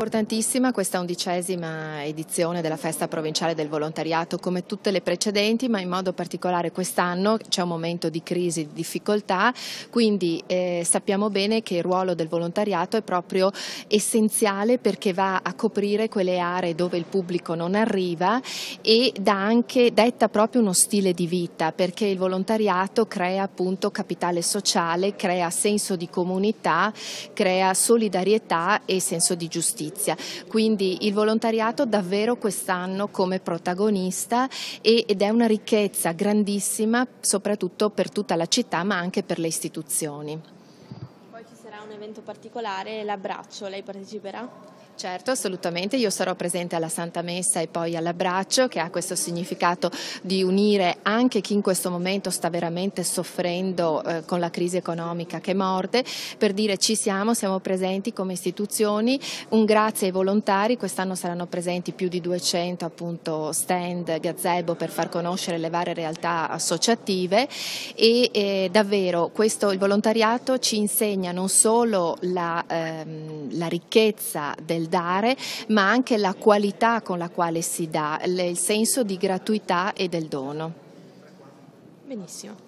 Importantissima questa undicesima edizione della festa provinciale del volontariato come tutte le precedenti ma in modo particolare quest'anno c'è un momento di crisi, di difficoltà quindi eh, sappiamo bene che il ruolo del volontariato è proprio essenziale perché va a coprire quelle aree dove il pubblico non arriva e dà anche, detta proprio uno stile di vita perché il volontariato crea appunto capitale sociale, crea senso di comunità, crea solidarietà e senso di giustizia giustizia. Quindi il volontariato davvero quest'anno come protagonista ed è una ricchezza grandissima soprattutto per tutta la città ma anche per le istituzioni. Poi ci sarà un evento particolare, l'abbraccio, lei parteciperà? Certo, assolutamente, io sarò presente alla Santa Messa e poi all'abbraccio che ha questo significato di unire anche chi in questo momento sta veramente soffrendo eh, con la crisi economica che morde, per dire ci siamo, siamo presenti come istituzioni, un grazie ai volontari, quest'anno saranno presenti più di 200 appunto, stand, gazebo per far conoscere le varie realtà associative e eh, davvero questo, il volontariato ci insegna non solo la, ehm, la ricchezza del dare, ma anche la qualità con la quale si dà, il senso di gratuità e del dono. Benissimo.